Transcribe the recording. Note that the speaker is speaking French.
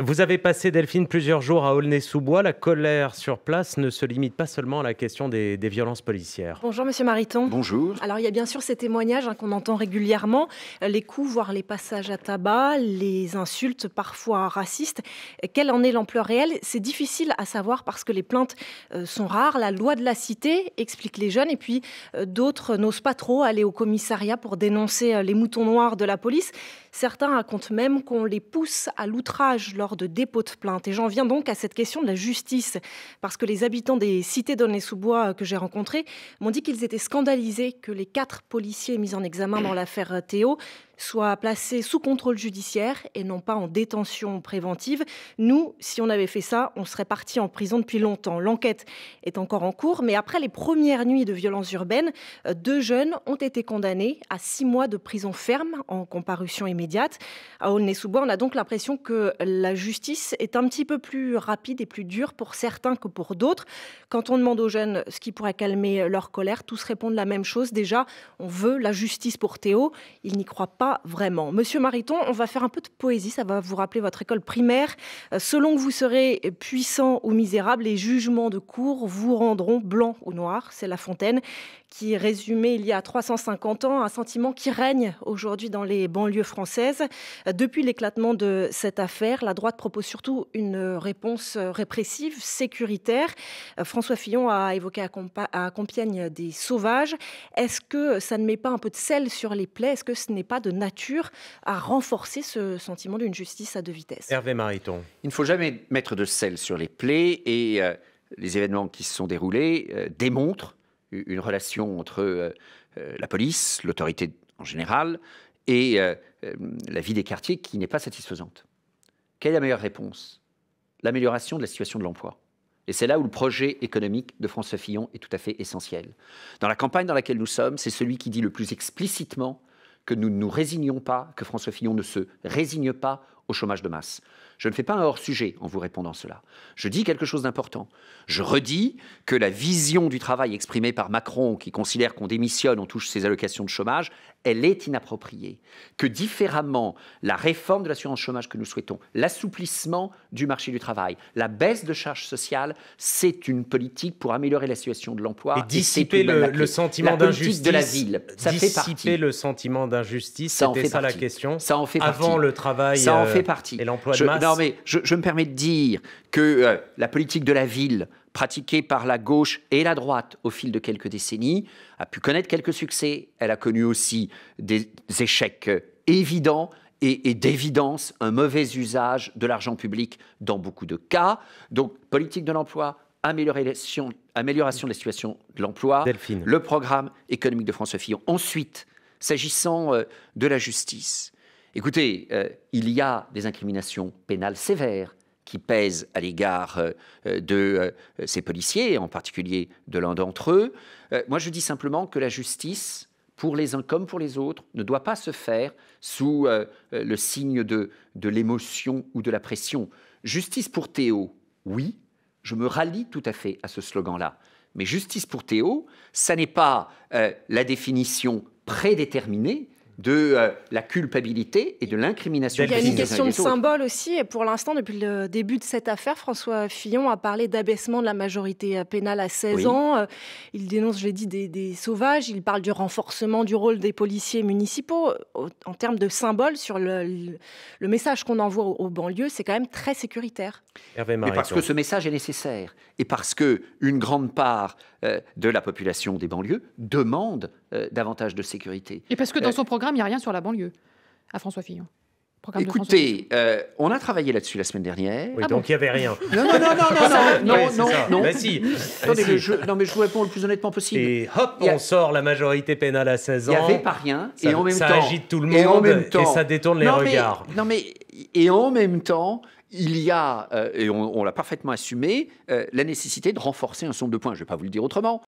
Vous avez passé, Delphine, plusieurs jours à Aulnay-sous-Bois. La colère sur place ne se limite pas seulement à la question des, violences policières. Bonjour, monsieur Mariton. Bonjour. Alors, il y a bien sûr ces témoignages hein, qu'on entend régulièrement euh, les coups, voire les passages à tabac, les insultes parfois racistes. Quelle en est l'ampleur réelle C'est difficile à savoir parce que les plaintes euh, sont rares. La loi de la cité explique les jeunes. Et puis, euh, d'autres n'osent pas trop aller au commissariat pour dénoncer les moutons noirs de la police. Certains racontent même qu'on les pousse à l'outrage lors de dépôt de plainte. Et j'en viens donc à cette question de la justice, parce que les habitants des cités les sous bois euh, que j'ai rencontrés m'ont dit qu'ils étaient scandalisés que les quatre policiers mis en examen dans l'affaire euh, Théo soit placés sous contrôle judiciaire et non pas en détention préventive. Nous, si on avait fait ça, on serait parti en prison depuis longtemps. L'enquête est encore en cours, mais après les premières nuits de violences urbaines, euh, deux jeunes ont été condamnés à six mois de prison ferme en comparution immédiate. À Aulnay-sous-Bois, on a donc l'impression que la justice est un petit peu plus rapide et plus dure pour certains que pour d'autres. Quand on demande aux jeunes ce qui pourrait calmer leur colère, tous répondent la même chose. Déjà, on veut la justice pour Théo. Ils n'y croient pas vraiment. Monsieur Mariton, on va faire un peu de poésie, ça va vous rappeler votre école primaire. Euh, selon que vous serez puissant ou misérable, les jugements de cour vous rendront blanc ou noir. C'est La Fontaine qui résumait il y a 350 ans un sentiment qui règne aujourd'hui dans les banlieues françaises. Euh, depuis l'éclatement de cette affaire, la droite propose surtout une réponse euh, répressive, sécuritaire. François Fillon a évoqué à Compiègne des sauvages. Est-ce que ça ne met pas un peu de sel sur les plaies Est-ce que ce n'est pas de nature à renforcer ce sentiment d'une justice à deux vitesses. Hervé Mariton. Il ne faut jamais mettre de sel sur les plaies et euh, les événements qui se sont déroulés euh, démontrent une relation entre euh, la police, l'autorité en général, et la vie des quartiers qui n'est pas satisfaisante. Quelle est la meilleure réponse L'amélioration de la situation de l'emploi. Et c'est là où le projet économique de François Fillon est tout à fait essentiel. Dans la campagne dans laquelle nous sommes, c'est celui qui dit le plus explicitement que nous ne nous résignions pas, que François Fillon ne se résigne pas au chômage de masse. Je ne fais pas un hors-sujet en vous répondant cela. Je dis quelque chose d'important. Je redis que la vision du travail exprimée par Macron, qui considère qu'on démissionne, on touche ses allocations de chômage, elle est inappropriée. Que différemment, la réforme de l'assurance chômage que nous souhaitons, l'assouplissement du marché du travail, la baisse de charges sociales, c'est une politique pour améliorer la situation de l'emploi. Et dissiper le, sentiment d'injustice. de la ville. Ça dissiper fait partie. le sentiment d'injustice, c'était ça, fait ça la question. Ça en fait Avant le travail. Ça en euh, fait partie. Et l'emploi Je, non, mais je, me permets de dire que euh, la politique de la ville, pratiquée par la gauche et la droite au fil de quelques décennies, a pu connaître quelques succès. Elle a connu aussi des échecs évidents et, d'évidence un mauvais usage de l'argent public dans beaucoup de cas. Donc, politique de l'emploi, amélioration, amélioration de la situation de l'emploi, le programme économique de François Fillon. Ensuite, s'agissant euh, de la justice, Écoutez, euh, il y a des incriminations pénales sévères qui pèsent à l'égard euh, euh, de ces policiers, en particulier de l'un d'entre eux. moi, je dis simplement que la justice, pour les uns comme pour les autres, ne doit pas se faire sous le signe de, de l'émotion ou de la pression. Justice pour Théo, oui, je me rallie tout à fait à ce slogan-là. Mais justice pour Théo, ça n'est pas la définition prédéterminée de euh, la culpabilité et de l'incrimination. Il y a une question de symbole aussi, et pour l'instant, depuis le début de cette affaire, François Fillon a parlé d'abaissement de la majorité euh, pénale à 16 ans. Euh, il dénonce, je l'ai dit, des, sauvages, il parle du renforcement du rôle des policiers municipaux. En termes de symbole, sur le, message qu'on envoie aux, banlieues, c'est quand même très sécuritaire. et parce que ce message est nécessaire, et parce que une grande part de la population des banlieues demande davantage de sécurité. Et parce que dans son programme, il n'y a rien sur la banlieue à François Fillon. Écoutez, euh, on a travaillé là-dessus la semaine dernière. Ah donc il y n'y avait rien. Non, non, non, non, non, non, non, non. Bah si. Attendez, bah non, mais je vous réponds le plus honnêtement possible. Et hop, on sort la majorité pénale à 16 ans. Il n'y avait pas rien. et en même ça agite tout le monde et, en même temps, ça détourne les regards. Non, mais et en même temps, il y a, euh, et on, l'a parfaitement assumé, euh, la nécessité de renforcer un certain de points. Je ne vais pas vous le dire autrement.